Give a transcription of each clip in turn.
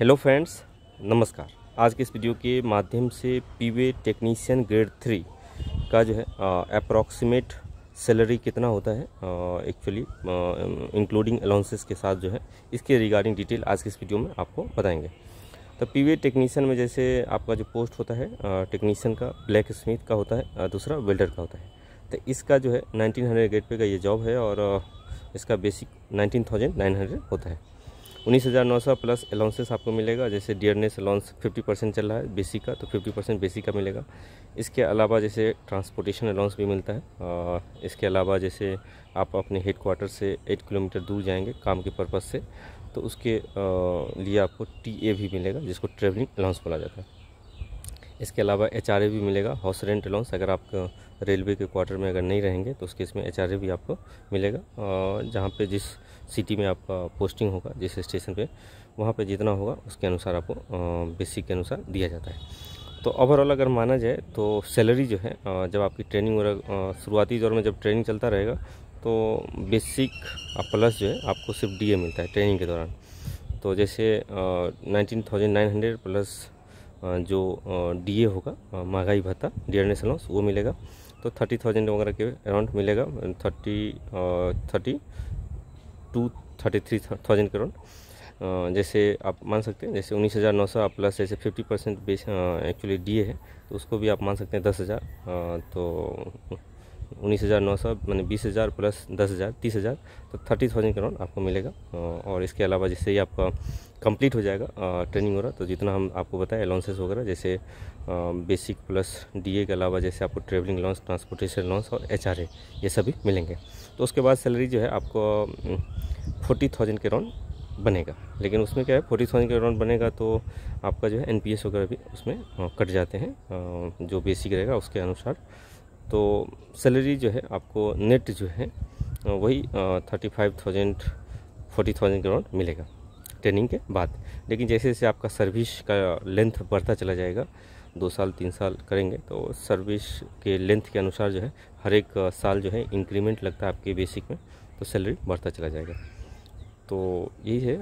hello friends नमस्कार आज के इस वीडियो के माध्यम से पीवे टेक्नीशियन ग्रेड थ्री का जो है अप्रॉक्सीमेट सैलरी कितना होता है एक्चुअली इंक्लूडिंग अलाउंसेस के साथ जो है इसके रिगार्डिंग डिटेल आज के इस वीडियो में आपको बताएंगे तो पीवे टेक्नीशियन में जैसे आपका जो पोस्ट होता है टेक्नीशियन का ब्लैक स्मिथ का होता है दूसरा वेल्डर का होता है तो इसका जो है नाइनटीन हंड्रेड ग्रेड पे का ये जॉब है और इसका basic nineteen thousand nine hundred होता है उन्नीस हज़ार नौ सौ प्लस अलाउंसेस आपको मिलेगा जैसे डियरनेस अलाउंस फिफ्टी परसेंट चल रहा है बेसिक का तो फिफ्टी परसेंट बेसिक का मिलेगा इसके अलावा जैसे ट्रांसपोर्टेशन अलाउंस भी मिलता है आ, इसके अलावा जैसे आप अपने हेड क्वार्टर से एट किलोमीटर दूर जाएंगे काम के पर्पज़ से तो उसके आ, लिए आपको टी ए भी मिलेगा जिसको ट्रेवलिंग अलाउंस बोला जाता है इसके अलावा एच भी मिलेगा हाउस रेंट अलाउंस अगर आप रेलवे के क्वार्टर में अगर नहीं रहेंगे तो उसके इसमें एच भी आपको मिलेगा जहाँ पे जिस सिटी में आपका पोस्टिंग होगा जिस स्टेशन पे वहाँ पे जितना होगा उसके अनुसार आपको बेसिक के अनुसार दिया जाता है तो ओवरऑल अगर माना जाए तो सैलरी जो है जब आपकी ट्रेनिंग शुरुआती दौर में जब ट्रेनिंग चलता रहेगा तो बेसिक प्लस जो है आपको सिर्फ डी मिलता है ट्रेनिंग के दौरान तो जैसे nineteen thousand nine hundred plus जो डीए होगा महंगाई भत्ता डियरनेस अलाउंस वो मिलेगा तो थर्टी थाउजेंड वगैरह के अराउंड मिलेगा thirty thirty two thirty three thousand के अराउंड जैसे आप मान सकते हैं जैसे उन्नीस हज़ार नौ सौ प्लस जैसे fifty percent base actually D है तो उसको भी आप मान सकते हैं दस हज़ार तो उन्नीस हज़ार नौ सौ मैंने बीस हज़ार प्लस दस हज़ार तीस हज़ार तो थर्टी थाउजेंड करोड़ आपको मिलेगा और इसके अलावा जैसे ही आपका कंप्लीट हो जाएगा ट्रेनिंग वगैरह तो जितना हम आपको बताएं अलाउंसेस वगैरह जैसे बेसिक प्लस डीए के अलावा जैसे आपको ट्रेवलिंग लॉन्स ट्रांसपोर्टेशन लॉन्स और एच ये सभी मिलेंगे तो उसके बाद सैलरी जो है आपको फोर्टी थाउजेंड के राउंड बनेगा लेकिन उसमें क्या है फोर्टी थाउजेंड के अराउंड बनेगा तो आपका जो है एन वगैरह भी उसमें कट जाते हैं जो बेसिक रहेगा उसके अनुसार तो सैलरी जो है आपको नेट जो है वही thirty five thousand forty thousand के अराउंड मिलेगा ट्रेनिंग के बाद लेकिन जैसे जैसे आपका सर्विस का लेंथ बढ़ता चला जाएगा दो साल तीन साल करेंगे तो सर्विस के लेंथ के अनुसार जो है हर एक साल जो है इंक्रीमेंट लगता है आपके बेसिक में तो सैलरी बढ़ता चला जाएगा तो यही है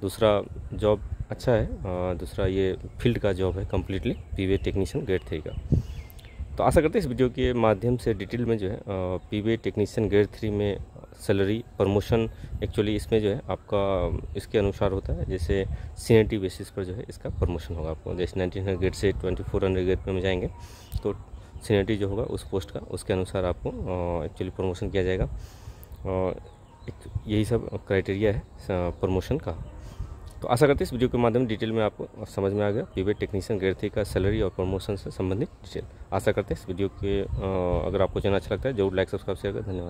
दूसरा जॉब अच्छा है दूसरा ये फील्ड का जॉब है completely P technician grade three का तो आशा करते हैं इस वीडियो के माध्यम से डिटेल में जो है पी टेक्नीशियन ग्रेड थ्री में सैलरी प्रमोशन एक्चुअली इसमें जो है आपका इसके अनुसार होता है जैसे सीनियरिटी बेसिस पर जो है इसका प्रमोशन होगा आपको जैसे नाइनटीन हंड्रेड ग्रेड से ट्वेंटी फोर हंड्रेड ग्रेड पर में जाएंगे तो सीनियरिटी जो होगा उस पोस्ट का उसके अनुसार आपको एक्चुअली प्रमोशन किया जाएगा यही सब क्राइटेरिया है प्रमोशन का तो आशा करते हैं इस वीडियो के माध्यम डिटेल में आपको समझ में आ गया वे टेक्नीशियन ग्रेड का सैलरी और प्रमोशन से संबंधित डिटेल आशा करते हैं इस वीडियो के अगर आपको चैनल अच्छा लगता है जरूर लाइक सब्सक्राइब शेयर धन्यवाद